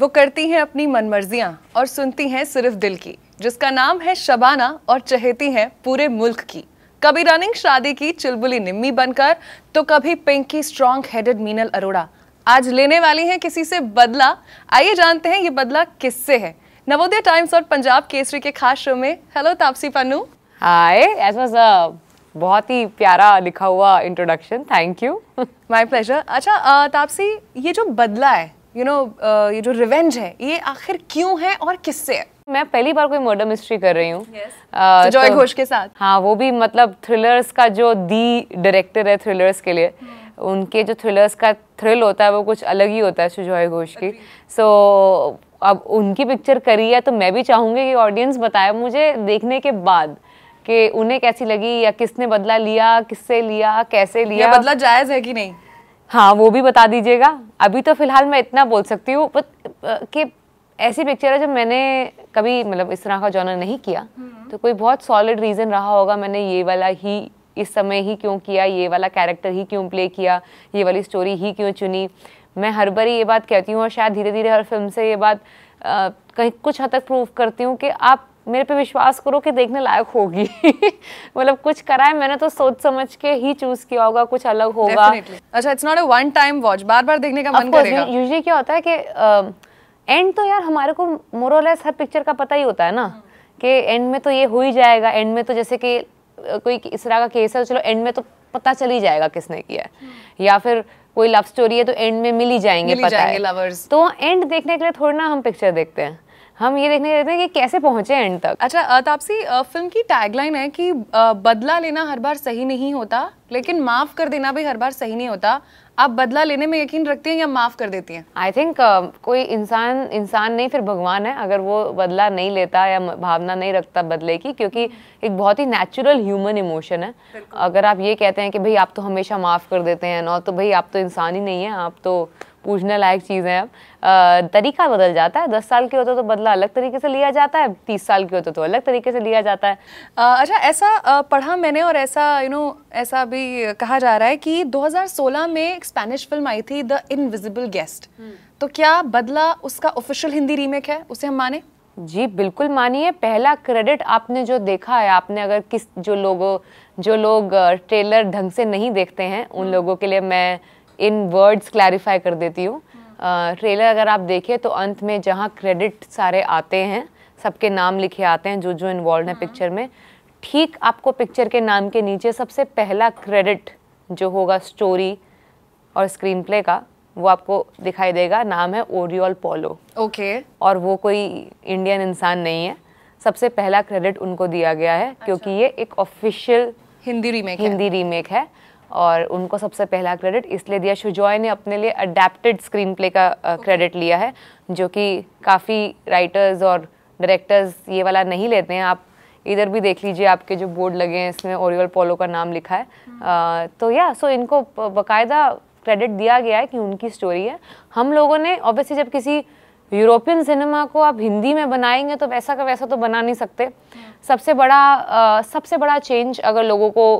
वो करती हैं अपनी मनमर्जियाँ और सुनती हैं सिर्फ दिल की जिसका नाम है शबाना और चहेती हैं पूरे मुल्क की कभी रनिंग शादी की चुलबुली निम्मी बनकर तो कभी पिंकी स्ट्रॉन्ग हेडेड मीनल अरोड़ा आज लेने वाली हैं किसी से बदला आइए जानते हैं ये बदला किससे है नवोदय टाइम्स और पंजाब केसरी के खास शो में hello Taapsee Pannu hi as was बहुत ही प्यारा लिखा हुआ introduction thank you my pleasure अच्छा तापसी ये जो बदला है यू नो uh, ये जो रिवेंज है ये आखिर क्यों है और किससे है मैं पहली बार कोई मर्डर मिस्ट्री कर रही हूँ जॉय घोष तो- के साथ हाँ वो भी मतलब थ्रिलर्स का जो दी डायरेक्टर है थ्रिलर्स के लिए hmm. उनके जो थ्रिलर्स का थ्रिल होता है वो कुछ अलग ही होता है सुजॉय घोष की सो so, अब उनकी पिक्चर करी है तो मैं भी चाहूँगी कि ऑडियंस बताए मुझे देखने के बाद कि उन्हें कैसी लगी या किसने बदला लिया किससे लिया कैसे लिया बदला जायज़ है कि नहीं हाँ वो भी बता दीजिएगा अभी तो फिलहाल मैं इतना बोल सकती हूँ कि ऐसी पिक्चर है जब मैंने कभी मतलब इस तरह का जॉनर नहीं किया हम्म। तो कोई बहुत सॉलिड रीज़न रहा होगा मैंने ये वाला ही इस समय ही क्यों किया ये वाला कैरेक्टर ही क्यों प्ले किया ये वाली स्टोरी ही क्यों चुनी मैं हर बारी ये बात कहती हूँ और शायद धीरे धीरे हर फिल्म से ये बात कहीं कुछ हद तक प्रूव करती हूँ कि आप मेरे पे विश्वास करो कि देखने लायक होगी मतलब कुछ करा है मैंने तो सोच समझ के ही चूज किया होगा कुछ अलग होगा अच्छा it's not a one time watch बार बार देखने का मन करेगा यूजली क्या होता है कि एंड uh, तो यार हमारे को मोरलेस हर पिक्चर का पता ही होता है ना हाँ। कि एंड में तो ये हो ही जाएगा एंड में तो जैसे कि कोई इस तरह का केस है तो चलो एंड में तो पता चल ही जाएगा किसने किया है हाँ। या फिर कोई लव स्टोरी है तो एंड में मिल ही जाएंगे मिली पता जाएंगे है लवर्स तो एंड देखने के लिए थोड़ी ना हम पिक्चर देखते हैं हम ये देखने रहते हैं कि कैसे पहुंचे एंड तक अच्छा तापसी फिल्म की टैगलाइन है कि बदला लेना हर बार सही नहीं होता लेकिन माफ़ कर देना भी हर बार सही नहीं होता आप बदला लेने में यकीन रखती हैं या माफ़ कर देती हैं आई थिंक uh, कोई इंसान इंसान नहीं फिर भगवान है अगर वो बदला नहीं लेता या भावना नहीं रखता बदले की क्योंकि एक बहुत ही नेचुरल ह्यूमन इमोशन है अगर आप ये कहते हैं कि भाई आप तो हमेशा माफ़ कर देते हैं ना तो भाई आप तो इंसान ही नहीं है आप तो पूछने लायक चीज है अब तरीका बदल जाता है दस साल के होते तो बदला अलग तरीके से लिया जाता है तीस साल के होते तो अलग तरीके से लिया जाता है अच्छा ऐसा पढ़ा मैंने और ऐसा यू नो ऐसा भी कहा जा रहा है कि 2016 में एक स्पेनिश फिल्म आई थी द इनविजिबल गेस्ट तो क्या बदला उसका ऑफिशियल हिंदी रीमेक है उसे हम माने जी बिल्कुल मानिए पहला क्रेडिट आपने जो देखा है आपने अगर किस जो लोगों जो लोग ट्रेलर ढंग से नहीं देखते हैं उन हम्म। लोगों के लिए मैं इन वर्ड्स क्लैरिफाई कर देती हूँ ट्रेलर हाँ। अगर आप देखें तो अंत में जहाँ क्रेडिट सारे आते हैं सबके नाम लिखे आते हैं जो जो इन्वॉल्व है पिक्चर में ठीक आपको पिक्चर के नाम के नीचे सबसे पहला क्रेडिट जो होगा स्टोरी और स्क्रीन प्ले का वो आपको दिखाई देगा नाम है ओरियल पोलो ओके और वो कोई इंडियन इंसान नहीं है सबसे पहला क्रेडिट उनको दिया गया है अच्छा। क्योंकि ये एक official Hindi remake Hindi remake है और उनको सबसे पहला क्रेडिट इसलिए दिया शुजॉय ने अपने लिए अडेप्टेड स्क्रीन प्ले का क्रेडिट लिया है जो कि काफ़ी राइटर्स और डायरेक्टर्स ये वाला नहीं लेते हैं आप इधर भी देख लीजिए आपके जो बोर्ड लगे हैं इसमें ओरियल पोलो का नाम लिखा है आ, हम्म। तो या सो इनको बाकायदा क्रेडिट दिया गया है कि उनकी स्टोरी है हम लोगों ने ऑब्वियसली जब किसी यूरोपियन सिनेमा को आप हिंदी में बनाएंगे तो वैसा का वैसा तो बना नहीं सकते हम्म। सबसे बड़ा आ, सबसे बड़ा चेंज अगर लोगों को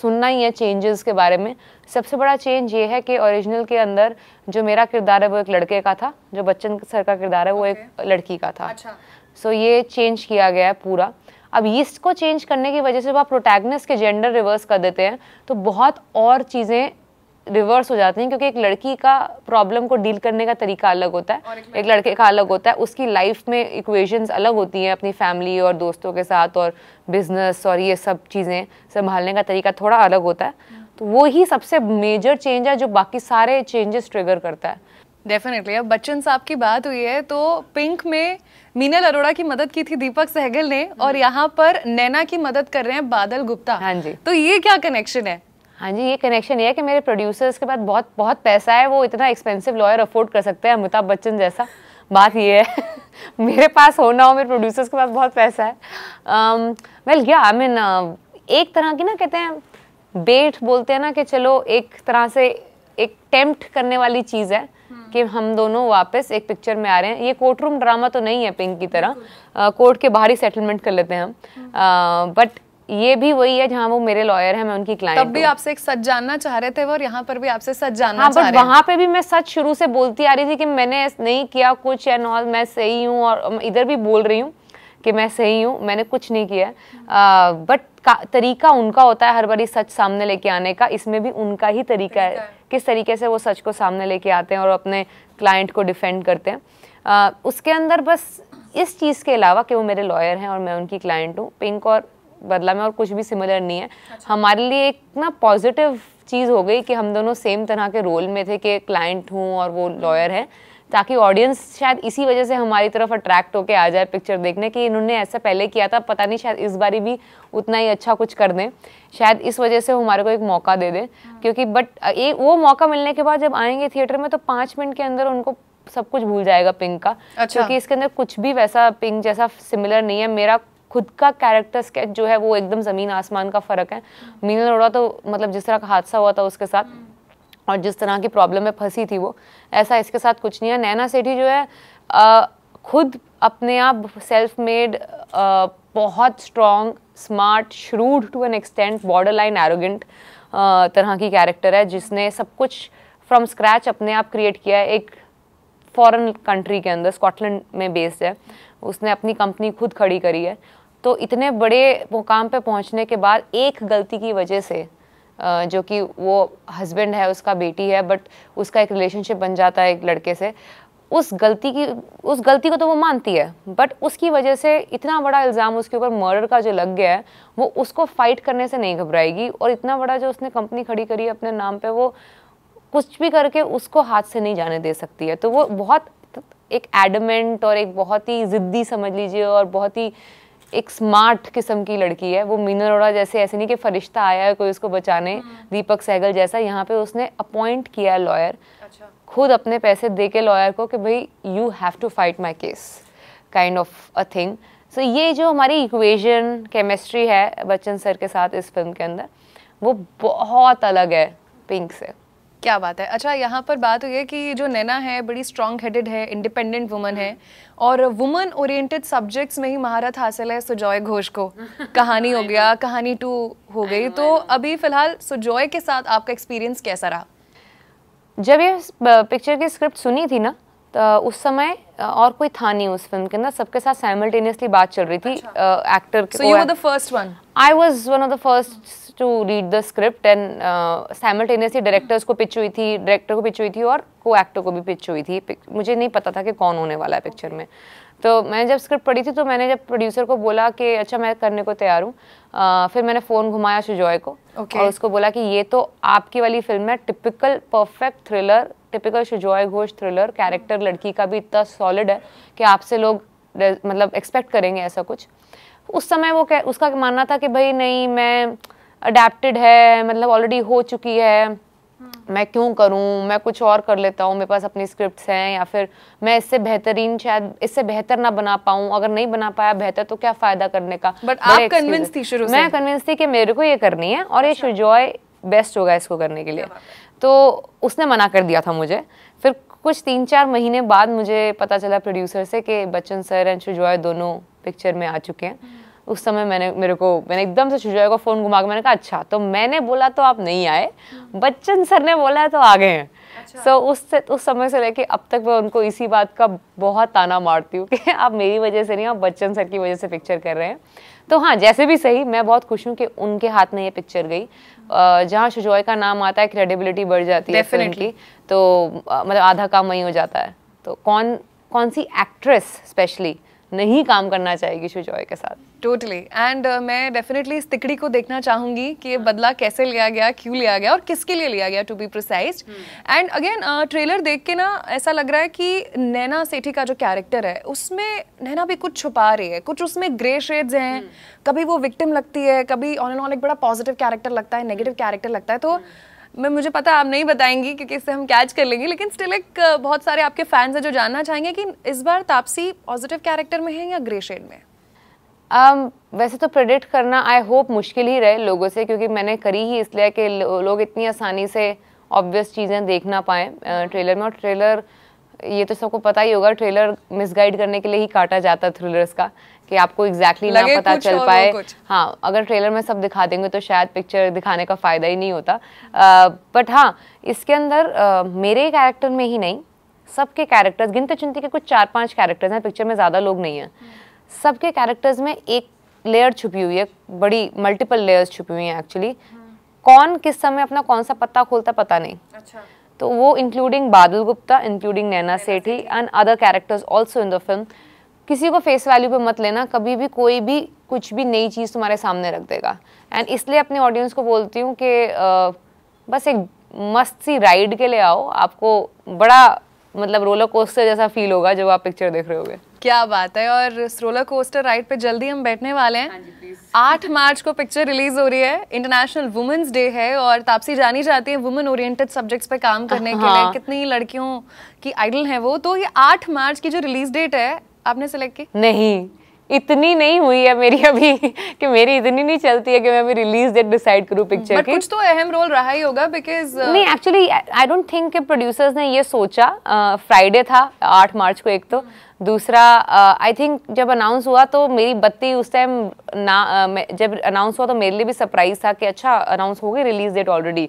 सुनना ही है चेंजेस के बारे में सबसे बड़ा चेंज ये है कि ओरिजिनल के अंदर जो मेरा किरदार है वो एक लड़के का था जो बच्चन सर का किरदार है वो okay. एक लड़की का था अच्छा सो so, ये चेंज किया गया है पूरा अब इसको चेंज करने की वजह से जब आप प्रोटैगनस के जेंडर रिवर्स कर देते हैं तो बहुत और चीज़ें रिवर्स हो जाते हैं क्योंकि एक लड़की का प्रॉब्लम को डील करने का तरीका अलग होता है एक लड़के का अलग होता है उसकी लाइफ में इक्वेशंस अलग होती हैं अपनी फैमिली और दोस्तों के साथ और बिजनेस और ये सब चीज़ें संभालने का तरीका थोड़ा अलग होता है तो वो ही सबसे मेजर चेंज है जो बाकी सारे चेंजेस ट्रिगर करता है डेफिनेटली अब बच्चन साहब की बात हुई है तो पिंक में मीनल अरोड़ा की मदद की थी दीपक सहगल ने और हम्म। यहाँ पर नैना की मदद कर रहे हैं बादल गुप्ता हाँ जी तो ये क्या कनेक्शन है हाँ जी ये कनेक्शन ये है कि मेरे प्रोड्यूसर्स के पास बहुत बहुत पैसा है वो इतना एक्सपेंसिव लॉयर अफोर्ड कर सकते हैं अमिताभ बच्चन जैसा बात ये है मेरे पास होना हो मेरे प्रोड्यूसर्स के पास बहुत पैसा है वेल या आई मीन एक तरह की ना कहते हैं बेट बोलते हैं ना कि चलो एक तरह से एक टेम्प्ट करने वाली चीज़ है हम्म। कि हम दोनों वापस एक पिक्चर में आ रहे हैं ये कोर्ट रूम ड्रामा तो नहीं है पिंक की तरह कोर्ट uh, के बाहर ही सेटलमेंट कर लेते हैं हम बट हम्म। uh, ये भी वही है जहाँ वो मेरे लॉयर हैं मैं उनकी क्लाइंट तब भी आपसे एक सच जानना चाह रहे थे वो और यहाँ पर भी आपसे सच जानना हाँ, चाह रहे वहाँ पे भी मैं सच शुरू से बोलती आ रही थी कि मैंने नहीं किया कुछ या नॉल मैं सही हूँ और इधर भी बोल रही हूँ कि मैं सही हूँ मैंने कुछ नहीं किया बट तरीका उनका होता है हर बारी सच सामने लेके आने का इसमें भी उनका ही तरीका है किस तरीके से वो सच को सामने लेके आते हैं और अपने क्लाइंट को डिफेंड करते हैं उसके अंदर बस इस चीज़ के अलावा कि वो मेरे लॉयर हैं और मैं उनकी क्लाइंट हूँ पिंक और बदला में और कुछ भी सिमिलर नहीं है अच्छा। हमारे लिए एक ना पॉजिटिव चीज़ हो गई कि हम दोनों सेम तरह के रोल में थे कि क्लाइंट हूँ और वो लॉयर हम्म। है ताकि ऑडियंस शायद इसी वजह से हमारी तरफ अट्रैक्ट होके आ जाए पिक्चर देखने कि इन्होंने ऐसा पहले किया था पता नहीं शायद इस बारी भी उतना ही अच्छा कुछ कर दें शायद इस वजह से हमारे को एक मौका दे दें हाँ। क्योंकि बट ए, वो मौका मिलने के बाद जब आएंगे थिएटर में तो पाँच मिनट के अंदर उनको सब कुछ भूल जाएगा पिंक का अच्छा। क्योंकि इसके अंदर कुछ भी वैसा पिंक जैसा सिमिलर नहीं है मेरा खुद का कैरेक्टर स्केच जो है वो एकदम ज़मीन आसमान का फ़र्क है मीना अरोड़ा तो मतलब जिस तरह का हादसा हुआ था उसके साथ और जिस तरह की प्रॉब्लम में फंसी थी वो ऐसा इसके साथ कुछ नहीं है नैना सेठी जो है आ, खुद अपने आप सेल्फ मेड बहुत strong smart shrewd to an extent borderline arrogant तरह की कैरेक्टर है जिसने सब कुछ फ्रॉम स्क्रैच अपने आप क्रिएट किया है एक फॉरेन कंट्री के अंदर स्कॉटलैंड में बेस्ड है उसने अपनी कंपनी खुद खड़ी करी है तो इतने बड़े मुकाम पे पहुंचने के बाद एक गलती की वजह से जो कि वो हस्बैंड है उसका बेटी है बट उसका एक रिलेशनशिप बन जाता है एक लड़के से उस गलती की उस गलती को तो वो मानती है बट उसकी वजह से इतना बड़ा इल्ज़ाम उसके ऊपर मर्डर का जो लग गया है वो उसको फाइट करने से नहीं घबराएगी और इतना बड़ा जो उसने कंपनी खड़ी करी है अपने नाम पे वो कुछ भी करके उसको हाथ से नहीं जाने दे सकती है तो वो बहुत एक एडमेंट और एक बहुत ही ज़िद्दी समझ लीजिए और बहुत ही एक स्मार्ट किस्म की लड़की है वो मीनू अरोड़ा जैसे ऐसे नहीं कि फरिश्ता आया है कोई उसको बचाने हम्म। दीपक सहगल जैसा यहाँ पे उसने अपॉइंट किया है लॉयर अच्छा। खुद अपने पैसे दे के लॉयर को कि भाई you have to fight my case kind of a thing so ये जो हमारी इक्वेशन केमिस्ट्री है बच्चन सर के साथ इस फिल्म के अंदर वो बहुत अलग है पिंक से क्या बात है अच्छा यहाँ पर बात हुई है कि जो नैना है बड़ी स्ट्रॉन्ग हेडेड है इंडिपेंडेंट वुमन है और वुमन ओरिएंटेड सब्जेक्ट्स में ही महारत हासिल है सुजॉय घोष को कहानी हो गया कहानी टू हो गई तो अभी फिलहाल सुजॉय के साथ आपका एक्सपीरियंस कैसा रहा जब ये पिक्चर की स्क्रिप्ट सुनी थी ना तो उस समय और कोई था नहीं उस फिल्म के अंदर सबके साथ साइमल्टेनियसली बात चल रही थी एक्टर अच्छा। के first one I was one of the first to read the script and simultaneously directors को पिच हुई थी डायरेक्टर को पिच हुई थी और को एक्टर को भी पिच हुई थी मुझे नहीं पता था कि कौन होने वाला है पिक्चर में तो मैंने जब स्क्रिप्ट पढ़ी थी तो मैंने जब प्रोड्यूसर को बोला कि अच्छा मैं करने को तैयार हूँ फिर मैंने फ़ोन घुमाया शुजॉय को okay. और उसको बोला कि ये तो आपकी वाली फिल्म है typical perfect thriller typical Sujoy Ghosh thriller character लड़की का भी इतना सॉलिड है कि आपसे लोग मतलब एक्सपेक्ट करेंगे ऐसा कुछ उस समय वो कह उसका मानना था कि भाई नहीं मैं अडेप्टेड है मतलब ऑलरेडी हो चुकी है मैं क्यों करूं मैं कुछ और कर लेता हूं मेरे पास अपनी स्क्रिप्ट्स हैं या फिर मैं इससे बेहतरीन शायद इससे बेहतर ना बना पाऊं अगर नहीं बना पाया बेहतर तो क्या फायदा करने का बट आप कन्विंस थी शुरू से मैं कन्विंस थी कि मेरे को ये करनी है और ये शुजॉय अच्छा। बेस्ट होगा इसको करने के लिए तो उसने मना कर दिया था मुझे फिर कुछ तीन चार महीने बाद मुझे पता चला प्रोड्यूसर से कि बच्चन सर एंड शुजॉय दोनों पिक्चर में आ चुके हैं हम्म। उस समय मैंने मेरे को मैंने एकदम से शुजॉय को फ़ोन घुमा के मैंने कहा अच्छा तो मैंने बोला तो आप नहीं आए हम्म। बच्चन सर ने बोला तो आ गए हैं सो अच्छा। so, उस से, उस समय से लेके अब तक मैं उनको इसी बात का बहुत ताना मारती हूँ कि आप मेरी वजह से नहीं आप बच्चन सर की वजह से पिक्चर कर रहे हैं तो हाँ जैसे भी सही मैं बहुत खुश हूँ कि उनके हाथ में ये पिक्चर गई जहाँ शुजॉय का नाम आता है क्रेडिबिलिटी बढ़ जाती है डेफिनेटली तो मतलब आधा काम वहीं हो जाता है तो कौन कौन सी एक्ट्रेस स्पेशली नहीं काम करना चाहेगी शिव जॉय के साथ टोटली एंड uh, मैं डेफिनेटली इस तिकड़ी को देखना चाहूंगी कि ये बदला कैसे लिया गया क्यों लिया गया और किसके लिए लिया गया to be precise and again trailer देख के ना ऐसा लग रहा है कि नैना सेठी का जो कैरेक्टर है उसमें नैना भी कुछ छुपा रही है कुछ उसमें ग्रे शेड्स हैं hmm. कभी वो विक्टिम लगती है कभी ऑन एंड ऑन एक बड़ा पॉजिटिव कैरेक्टर लगता है नेगेटिव कैरेक्टर hmm. लगता है तो hmm. मैं मुझे पता आप नहीं बताएंगी क्योंकि इससे हम कैच कर लेंगे लेकिन स्टिल एक बहुत सारे आपके फैंस हैं जो जानना चाहेंगे कि इस बार तापसी पॉजिटिव कैरेक्टर में है या ग्रे शेड में um, वैसे तो प्रेडिक्ट करना आई होप मुश्किल ही रहे लोगों से क्योंकि मैंने करी ही इसलिए कि लोग इतनी आसानी से ऑब्वियस चीज़ें देख ना पाएँ ट्रेलर में और ट्रेलर ये तो सबको पता ही होगा ट्रेलर मिसगाइड करने के लिए ही काटा जाता थ्रिलर्स का कि आपको एग्जैक्टली exactly ना पता चल पाए हाँ अगर ट्रेलर में सब दिखा देंगे तो शायद पिक्चर दिखाने का फ़ायदा ही नहीं होता बट हाँ इसके अंदर आ, मेरे कैरेक्टर में ही नहीं सबके कैरेक्टर्स गिनते चुनते के कुछ चार पांच कैरेक्टर्स हैं पिक्चर में ज़्यादा लोग नहीं हैं सबके कैरेक्टर्स में एक लेयर छुपी हुई है बड़ी मल्टीपल लेयर्स छुपी हुई हैं एक्चुअली कौन किस समय अपना कौन सा पत्ता खोलता पता नहीं अच्छा तो वो including Badal Gupta including Naina Sethi and other characters also in the film किसी को फेस वैल्यू पे मत लेना कभी भी कोई भी कुछ भी नई चीज़ तुम्हारे सामने रख देगा एंड इसलिए अपने ऑडियंस को बोलती हूँ कि बस एक मस्त सी राइड के लिए आओ आपको बड़ा मतलब रोलर कोस्टर जैसा फील होगा जब आप पिक्चर देख रहे होगे क्या बात है और रोलर कोस्टर राइड पे जल्दी हम बैठने वाले हैं हाँ आठ मार्च को पिक्चर रिलीज हो रही है इंटरनेशनल वुमेन्स डे है और तापसी जानी जाती है वुमेन ओरिएंटेड सब्जेक्ट्स पे काम करने हाँ। के लिए हाँ। कितनी लड़कियों की आइडल है वो तो ये आठ मार्च की जो रिलीज डेट है आपने सेलेक्ट की नहीं इतनी नहीं हुई है मेरी अभी कि मेरी इतनी नहीं चलती है कि मैं अभी रिलीज डेट डिसाइड करूं पिक्चर की कुछ तो अहम रोल रहा ही होगा बिकॉज uh... नहीं एक्चुअली आई डोंट थिंक कि प्रोड्यूसर्स ने ये सोचा फ्राइडे uh, था आठ मार्च को एक तो hmm. दूसरा आई थिंक जब अनाउंस हुआ तो मेरी बत्ती उस टाइम ना जब अनाउंस हुआ तो मेरे लिए भी सरप्राइज था कि अच्छा अनाउंस हो गई रिलीज डेट ऑलरेडी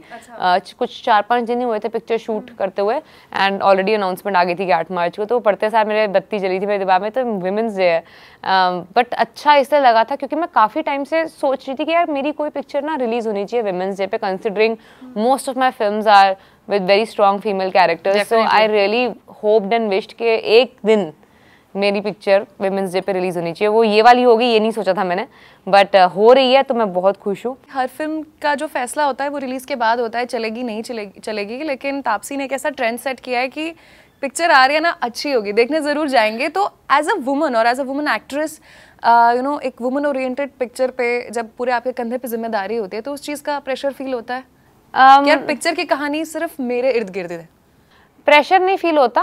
कुछ चार पाँच दिन ही हुए थे पिक्चर शूट करते हुए एंड ऑलरेडी अनाउंसमेंट आ गई थी कि आठ मार्च को तो पढ़ते साथ मेरे बत्ती जली थी मेरे दिमाग में तो वुमेंस डे है बट अच्छा इसलिए लगा था क्योंकि मैं काफ़ी टाइम से सोच रही थी कि यार मेरी कोई पिक्चर ना रिलीज़ होनी चाहिए वुमेंस डे पे considering most of my film are with very strong female characters so I really hoped and wished के एक दिन मेरी पिक्चर वेमेंस डे पे रिलीज़ होनी चाहिए वो ये वाली होगी ये नहीं सोचा था मैंने बट uh, हो रही है तो मैं बहुत खुश हूँ हर फिल्म का जो फैसला होता है वो रिलीज़ के बाद होता है चलेगी नहीं चलेगी चलेगी लेकिन तापसी ने एक ऐसा ट्रेंड सेट किया है कि पिक्चर आ रही है ना अच्छी होगी देखने ज़रूर जाएंगे तो एज अ वुमन और as a woman actress you know एक वुमन ओरिएंटेड पिक्चर पे जब पूरे आपके कंधे पे जिम्मेदारी होती है तो उस चीज़ का प्रेशर फील होता है um, यार पिक्चर की कहानी सिर्फ मेरे इर्द गिर्द है प्रेशर नहीं फील होता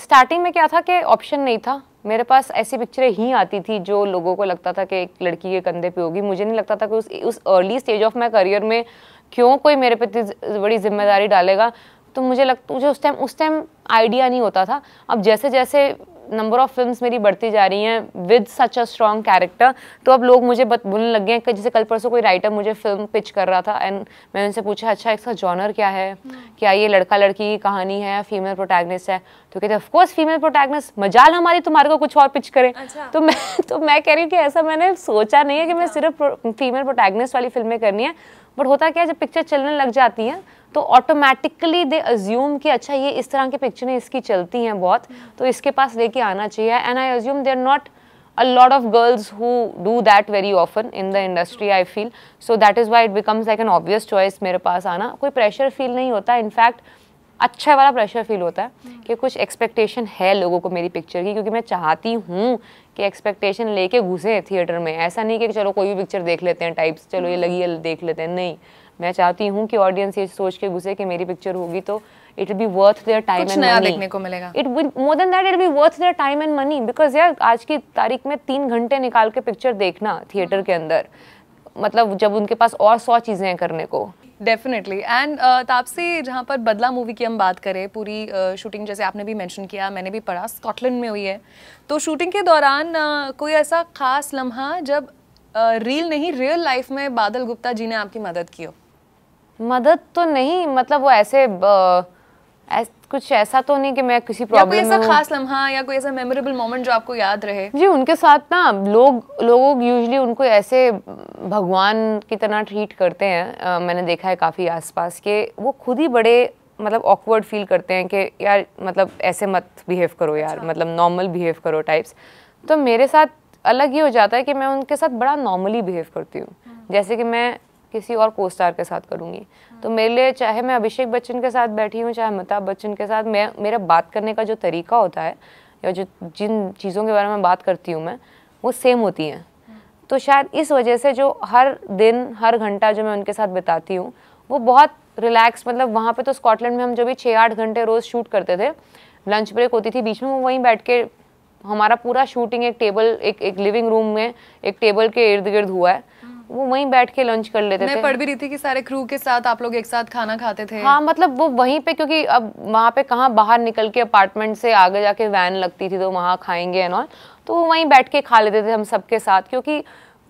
स्टार्टिंग uh, में क्या था कि ऑप्शन नहीं था मेरे पास ऐसी पिक्चरें ही आती थी जो लोगों को लगता था कि एक लड़की के कंधे पे होगी मुझे नहीं लगता था कि उस उस early stage of my career में क्यों कोई मेरे पे इतनी बड़ी जिम्मेदारी डालेगा तो मुझे लग मुझे उस टाइम उस टाइम आइडिया नहीं होता था अब जैसे जैसे नंबर ऑफ़ फिल्म्स मेरी बढ़ती जा रही हैं with such a strong character तो अब लोग मुझे बोलने लग गए हैं जैसे कल परसों कोई राइटर मुझे फिल्म पिच कर रहा था एंड मैंने उनसे पूछा अच्छा इसका जॉनर क्या है क्या ये लड़का लड़की की कहानी है या फीमेल प्रोटैगनिस्ट है तो कहते ऑफकोर्स फीमेल प्रोटैगनिस्ट मजाल हमारी तुम्हारे को कुछ और पिच करें अच्छा। तो मैं तो मैं कह रही हूँ कि ऐसा मैंने सोचा नहीं है कि मैं अच्छा। सिर्फ फीमेल प्रोटैगनिस्ट वाली फिल्में करनी है बट होता क्या है जब पिक्चर चलने लग जाती हैं तो ऑटोमेटिकली दे अज्यूम कि अच्छा ये इस तरह की पिक्चरें इसकी चलती हैं बहुत तो इसके पास लेके आना चाहिए and I assume they are not a lot of girls who do that very often in the industry I feel so that is why it becomes like an obvious choice मेरे पास आना कोई प्रेशर फील नहीं होता in fact अच्छा वाला pressure feel होता है कि कुछ एक्सपेक्टेशन है लोगों को मेरी पिक्चर की क्योंकि मैं चाहती हूँ कि एक्सपेक्टेशन लेके घुसे थिएटर में ऐसा नहीं कि चलो कोई भी पिक्चर देख लेते हैं टाइप्स चलो ये लगी है देख लेते हैं नहीं मैं चाहती हूँ कि ऑडियंस ये सोच के घुसे कि मेरी पिक्चर होगी तो it be worth their time and money देखने को मिलेगा it will more than that it be worth their time and money because यार आज की तारीख में तीन घंटे निकाल के पिक्चर देखना थिएटर के हाँ। अंदर मतलब जब उनके पास और सौ चीज़ें हैं करने को डेफिनेटली एंड uh, तापसी जहाँ पर बदला मूवी की हम बात करें पूरी uh, शूटिंग जैसे आपने भी मेंशन किया मैंने भी पढ़ा स्कॉटलैंड में हुई है तो शूटिंग के दौरान uh, कोई ऐसा खास लम्हा जब रील uh, नहीं रियल लाइफ में बादल गुप्ता जी ने आपकी मदद की हो मदद तो नहीं मतलब वो ऐसे कुछ ऐसा तो नहीं कि मैं किसी प्रॉब्लम में ऐसा खास लम्हा या कोई ऐसा मेमोरेबल मोमेंट जो आपको याद रहे जी उनके साथ ना लोग लोग यूजली उनको ऐसे भगवान की तरह ट्रीट करते हैं आ, मैंने देखा है काफ़ी आसपास के वो खुद ही बड़े मतलब ऑकवर्ड फील करते हैं कि यार मतलब ऐसे मत बिहेव करो यार अच्छा। मतलब नॉर्मल बिहेव करो टाइप्स तो मेरे साथ अलग ही हो जाता है कि मैं उनके साथ बड़ा नॉर्मली बिहेव करती हूँ हम्म। जैसे कि मैं किसी और को स्टार के साथ करूँगी तो मेरे लिए चाहे मैं अभिषेक बच्चन के साथ बैठी हूँ चाहे अमिताभ बच्चन के साथ मैं मेरा बात करने का जो तरीका होता है या जो जिन चीज़ों के बारे में बात करती हूँ मैं वो सेम होती हैं तो शायद इस वजह से जो हर दिन हर घंटा जो मैं उनके साथ बिताती हूँ वो बहुत रिलैक्स मतलब वहाँ पे तो स्कॉटलैंड में हम जो भी छः आठ घंटे रोज़ शूट करते थे लंच ब्रेक होती थी बीच में वो वहीं बैठ के हमारा पूरा शूटिंग एक टेबल एक एक लिविंग रूम में एक टेबल के इर्द गिर्द हुआ है वो वहीं बैठ के लंच कर लेते मैं थे पढ़ भी रही थी कि सारे क्रू के साथ आप लोग एक साथ खाना खाते थे हाँ मतलब वो वहीं पे क्योंकि अब वहाँ पे कहाँ बाहर निकल के अपार्टमेंट से आगे जाके वैन लगती थी तो वहाँ खाएंगे एंड ऑल तो वो वहीं बैठ के खा लेते थे हम सबके साथ क्योंकि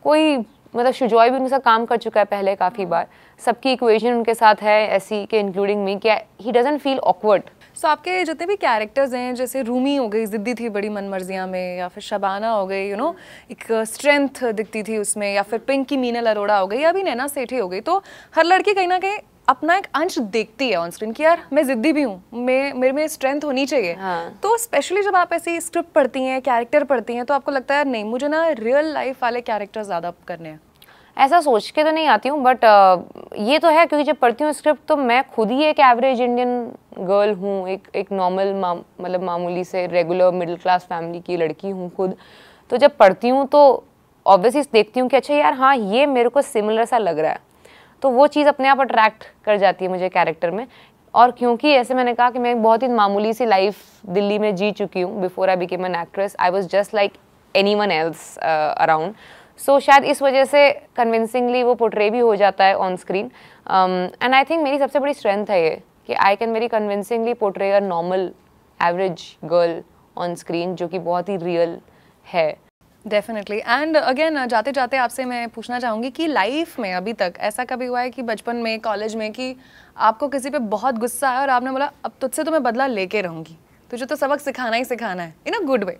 कोई मतलब शुजॉय भी उनके साथ काम कर चुका है पहले काफ़ी हाँ। बार सबकी इक्वेशन उनके साथ है ऐसी कि इंक्लूडिंग मी क्या ही डजेंट फील ऑकवर्ड सो आपके जितने भी कैरेक्टर्स हैं जैसे रूमी हो गई जिद्दी थी बड़ी मनमर्जियाँ में या फिर शबाना हो गई यू नो एक स्ट्रेंथ दिखती थी उसमें या फिर पिंक की मीनल अरोड़ा हो गई या भी नैना सेठी हो गई तो हर लड़की कहीं ना कहीं अपना एक अंश देखती है ऑन स्क्रीन कि यार मैं जिद्दी भी हूँ मैं मेरे में स्ट्रेंथ होनी चाहिए हाँ. तो स्पेशली जब आप ऐसी स्क्रिप्ट पढ़ती हैं कैरेक्टर पढ़ती हैं तो आपको लगता है नहीं मुझे ना रियल लाइफ वाले कैरेक्टर ज़्यादा करने हैं ऐसा सोच के तो नहीं आती हूँ बट ये तो है क्योंकि जब पढ़ती हूँ स्क्रिप्ट तो मैं खुद ही एक एवरेज इंडियन गर्ल हूँ एक एक नॉर्मल मा, मतलब मामूली से रेगुलर मिडिल क्लास फैमिली की लड़की हूँ खुद तो जब पढ़ती हूँ तो ऑब्वियसली देखती हूँ कि अच्छा यार हाँ ये मेरे को सिमिलर सा लग रहा है तो वो चीज़ अपने आप अट्रैक्ट कर जाती है मुझे कैरेक्टर में और क्योंकि ऐसे मैंने कहा कि मैं बहुत ही मामूली सी लाइफ दिल्ली में जी चुकी हूँ before I became an actress I was just like anyone else around so शायद इस वजह से कन्विंसिंगली वो पोट्रे भी हो जाता है on screen and I think मेरी सबसे बड़ी स्ट्रेंथ है ये कि I can very convincingly portray a normal average girl on screen जो कि बहुत ही रियल है डेफिनेटली एंड अगेन जाते जाते आपसे मैं पूछना चाहूँगी कि लाइफ में अभी तक ऐसा कभी हुआ है कि बचपन में कॉलेज में कि आपको किसी पे बहुत गुस्सा आया और आपने बोला अब तुझसे तो मैं बदला लेके रहूँगी तुझे तो सबक सिखाना ही सिखाना है in a good way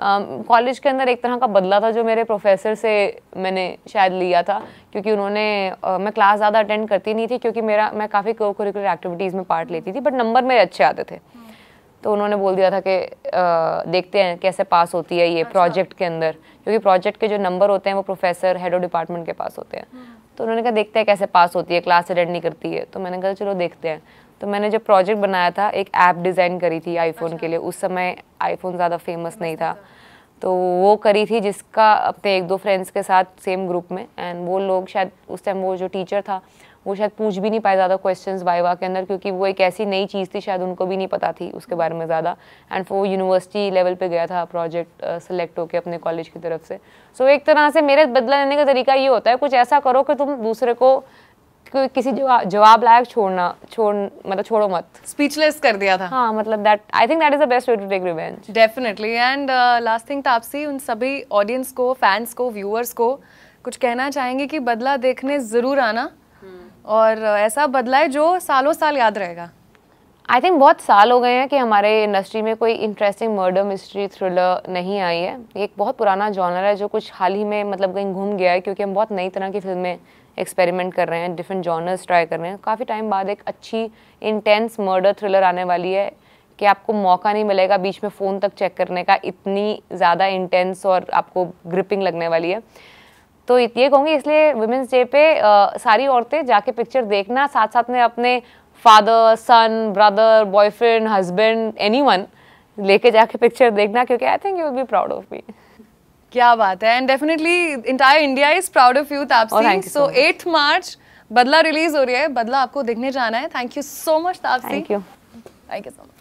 college um, के अंदर एक तरह का बदला था जो मेरे प्रोफेसर से मैंने शायद लिया था क्योंकि उन्होंने uh, मैं क्लास ज़्यादा अटेंड करती नहीं थी क्योंकि मेरा मैं काफ़ी को करिकुलर एक्टिविटीज़ में पार्ट लेती थी बट नंबर मेरे अच्छे आते थे तो उन्होंने बोल दिया था कि uh, देखते हैं कैसे पास होती है ये अच्छा। प्रोजेक्ट के अंदर क्योंकि प्रोजेक्ट के जो नंबर होते हैं वो प्रोफेसर हेड ऑफ डिपार्टमेंट के पास होते हैं हम्म। तो उन्होंने कहा देखते हैं कैसे पास होती है क्लास अटेंड नहीं करती है तो मैंने कहा चलो देखते हैं तो मैंने जब प्रोजेक्ट बनाया था एक ऐप डिज़ाइन करी थी आईफोन अच्छा। के लिए उस समय आईफोन ज़्यादा फेमस नहीं था तो वो करी थी जिसका अपने एक दो फ्रेंड्स के साथ सेम ग्रुप में एंड वो लोग शायद उस टाइम वो जो टीचर था वो शायद पूछ भी नहीं पाए ज़्यादा क्वेश्चंस वाइवा के अंदर क्योंकि वो एक ऐसी नई चीज़ थी शायद उनको भी नहीं पता थी उसके बारे में ज़्यादा एंड वो यूनिवर्सिटी लेवल पे गया था प्रोजेक्ट सेलेक्ट होके अपने कॉलेज की तरफ से सो so, एक तरह से मेरे बदला लेने का तरीका ये होता है कुछ ऐसा करो कि तुम दूसरे को उसको किसी जवाब लायक छोड़ना छोड़ मतलब छोड़ो मत स्पीचलेस कर दिया था हाँ मतलब that I think that is the best way to take revenge definitely and last thing Taapsee उन सभी ऑडियंस को फैंस को व्यूअर्स को कुछ कहना चाहेंगे कि बदला देखने ज़रूर आना और uh, ऐसा बदला है जो सालों साल याद रहेगा आई थिंक बहुत साल हो गए हैं कि हमारे इंडस्ट्री में कोई इंटरेस्टिंग मर्डर मिस्ट्री थ्रिलर नहीं आई है एक बहुत पुराना जॉनर है जो कुछ हाल ही में मतलब कहीं घूम गया है क्योंकि हम बहुत नई तरह की फिल्में एक्सपेरिमेंट कर रहे हैं डिफरेंट जॉनर्स ट्राई कर रहे हैं काफ़ी टाइम बाद एक अच्छी इंटेंस मर्डर थ्रिलर आने वाली है कि आपको मौका नहीं मिलेगा बीच में फ़ोन तक चेक करने का इतनी ज़्यादा इंटेंस और आपको ग्रिपिंग लगने वाली है तो ये कहूँगी इसलिए वुमेंस डे पे आ, सारी औरतें जाके पिक्चर देखना साथ साथ में अपने father son brother boyfriend husband anyone लेके जाके पिक्चर देखना क्योंकि I think you will be proud of me क्या बात है and definitely entire India is proud of you Taapsee so eight March Badla release हो रही है बदला आपको देखने जाना है thank you so much Taapsee thank you thank you so much